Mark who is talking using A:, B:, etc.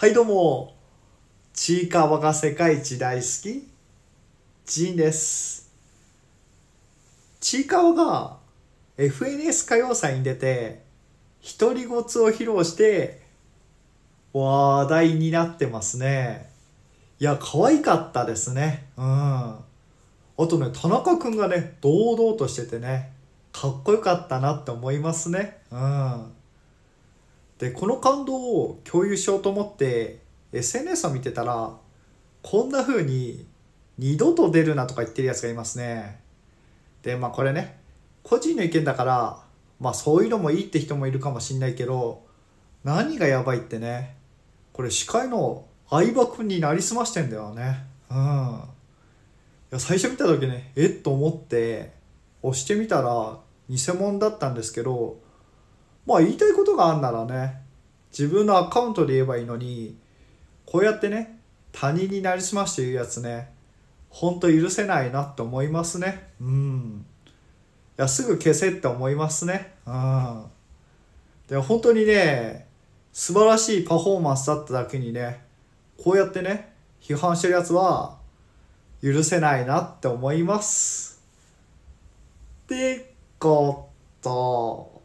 A: はいどうも、ちいかわが世界一大好き、ジーンです。ちいかわが FNS 歌謡祭に出て、独り言を披露して、話題になってますね。いや、可愛かったですね。うん。あとね、田中くんがね、堂々としててね、かっこよかったなって思いますね。うん。でこの感動を共有しようと思って SNS を見てたらこんな風に二度と出るなとか言ってるやつがいますねでまあこれね個人の意見だからまあそういうのもいいって人もいるかもしんないけど何がやばいってねこれ司会の相葉君になりすましてんだよねうんいや最初見た時ねえっと思って押してみたら偽物だったんですけどまあ言いたいことがあんならね自分のアカウントで言えばいいのにこうやってね他人になりすまして言うやつねほんと許せないなって思いますね
B: うんい
A: やすぐ消せって思いますねうんで本当にね素晴らしいパフォーマンスだっただけにねこうやってね批判してるやつは許せないなって思いますってこと